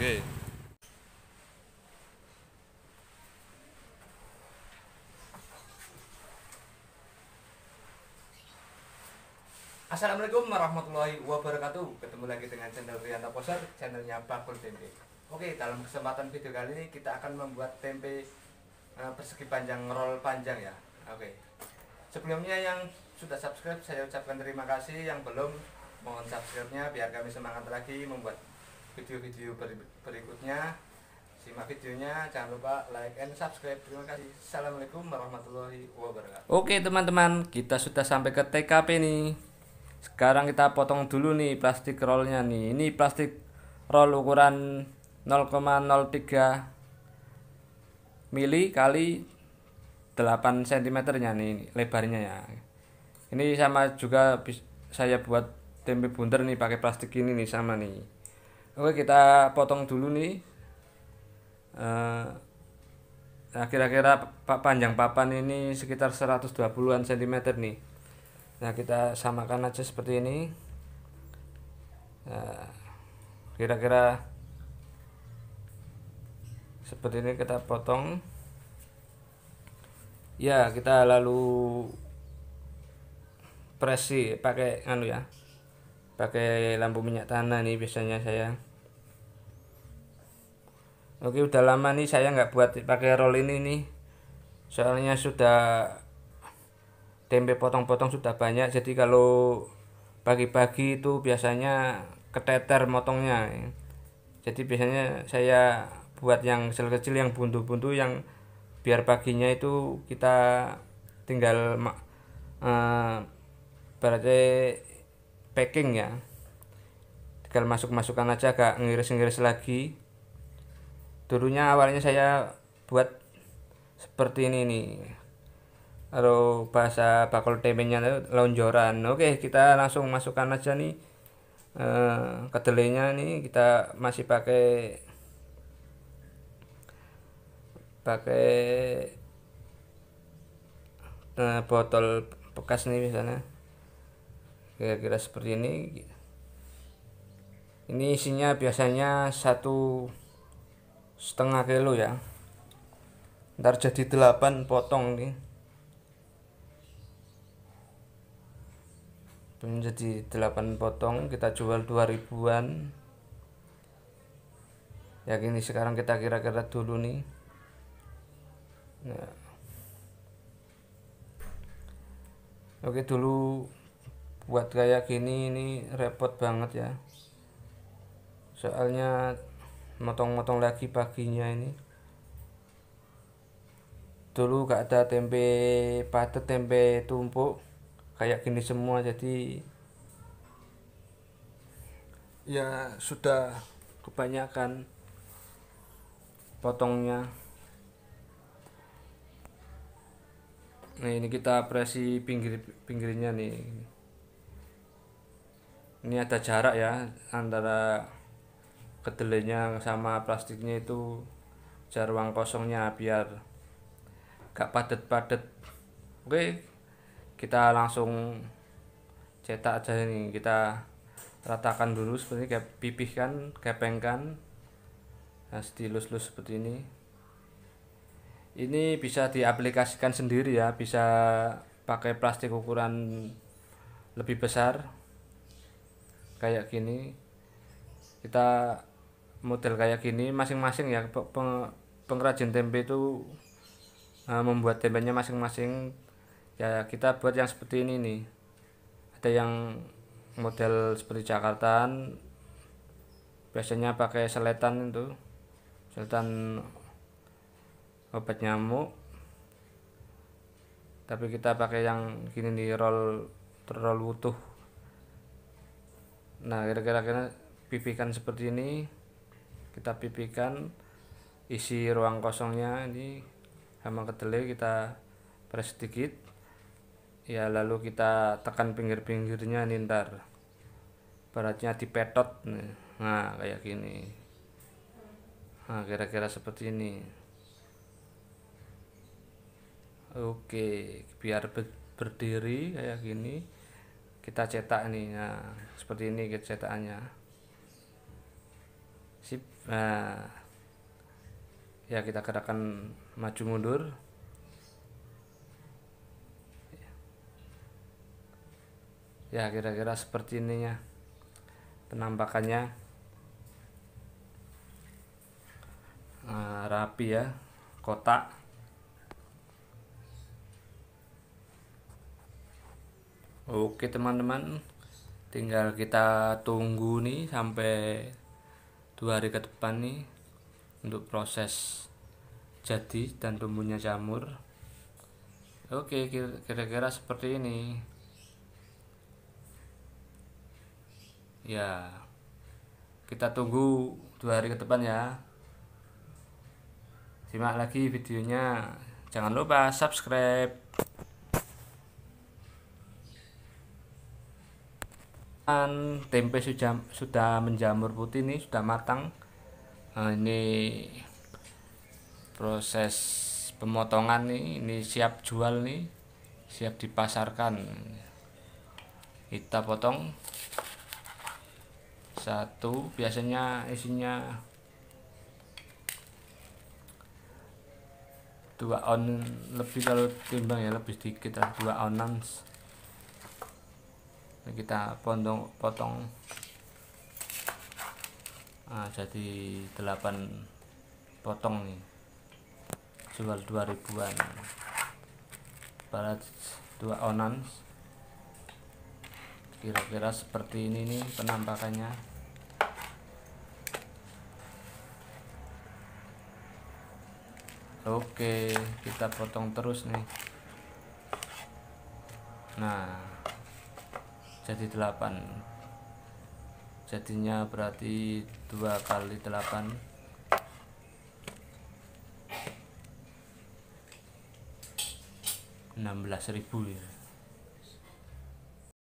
Okay. Assalamualaikum warahmatullahi wabarakatuh Ketemu lagi dengan channel Rianto Poser Channelnya Bakul Tempe Oke dalam kesempatan video kali ini Kita akan membuat tempe eh, Persegi panjang, roll panjang ya Oke Sebelumnya yang sudah subscribe Saya ucapkan terima kasih Yang belum mohon subscribe-nya Biar kami semangat lagi membuat video-video berikutnya simak videonya jangan lupa like and subscribe terima kasih assalamualaikum warahmatullahi wabarakatuh oke teman-teman kita sudah sampai ke TKP nih sekarang kita potong dulu nih plastik rollnya nih ini plastik roll ukuran 0,03 mili kali 8 cm nya nih lebarnya ya ini sama juga saya buat tempe bundar nih pakai plastik ini nih sama nih oke kita potong dulu nih eh, nah kira-kira panjang papan ini sekitar 120an cm nih nah kita samakan aja seperti ini eh, kira-kira seperti ini kita potong ya kita lalu presi pakai anu ya pakai lampu minyak tanah nih biasanya saya oke udah lama nih saya nggak buat pakai roll ini nih soalnya sudah tempe potong-potong sudah banyak jadi kalau pagi-pagi itu biasanya keteter motongnya jadi biasanya saya buat yang kecil-kecil yang buntu-buntu yang biar paginya itu kita tinggal uh, eh, berarti packing ya tinggal masuk-masukkan aja agak ngiris-ngiris lagi dulunya awalnya saya buat seperti ini nih kalau bahasa bakul tempenya lonjoran oke kita langsung masukkan aja nih eh, kedelainya nih kita masih pakai pakai eh, botol bekas nih misalnya kira-kira seperti ini ini isinya biasanya satu setengah kilo ya ntar jadi delapan potong nih menjadi delapan potong kita jual dua ribuan ya gini sekarang kita kira-kira dulu nih nah. oke dulu buat kayak gini ini repot banget ya soalnya motong-motong lagi paginya ini dulu gak ada tempe padat tempe tumpuk kayak gini semua jadi ya sudah kebanyakan potongnya nah ini kita presi pinggir pinggirnya nih ini ada jarak ya antara kedelainya sama plastiknya itu jar ruang kosongnya biar gak padet-padet oke kita langsung cetak aja ini kita ratakan dulu seperti kayak pipihkan kepengkan nah, stilus lus seperti ini ini bisa diaplikasikan sendiri ya bisa pakai plastik ukuran lebih besar kayak gini kita model kayak gini masing-masing ya peng, pengrajin tempe itu uh, membuat tempenya masing-masing ya kita buat yang seperti ini nih ada yang model seperti Jakartaan biasanya pakai seletan itu seletan obat nyamuk tapi kita pakai yang gini nih roll roll utuh nah kira-kira pipikan seperti ini kita pipikan isi ruang kosongnya ini sama kedelai kita press sedikit ya lalu kita tekan pinggir-pinggirnya nih ntar baratnya dipetot nih. nah kayak gini nah kira-kira seperti ini oke biar berdiri kayak gini kita cetak nih nah, seperti ini cetakannya sip nah, ya kita gerakan maju mundur ya kira-kira seperti ini ya penampakannya nah, rapi ya kotak Oke teman-teman, tinggal kita tunggu nih sampai dua hari ke depan nih untuk proses jadi dan tumbuhnya jamur. Oke, kira-kira seperti ini. Ya, kita tunggu dua hari ke depan ya. Simak lagi videonya. Jangan lupa subscribe. Kan tempe sudah sudah menjamur putih ini sudah matang nah, ini proses pemotongan nih ini siap jual nih siap dipasarkan kita potong satu biasanya isinya dua on lebih kalau timbang ya lebih sedikit lah dua ounce kita potong potong nah, jadi 8 potong nih jual dua ribuan barat 2 onans kira-kira seperti ini nih penampakannya oke kita potong terus nih nah jadi 8 jadinya berarti 2 kali 8 16.000 ya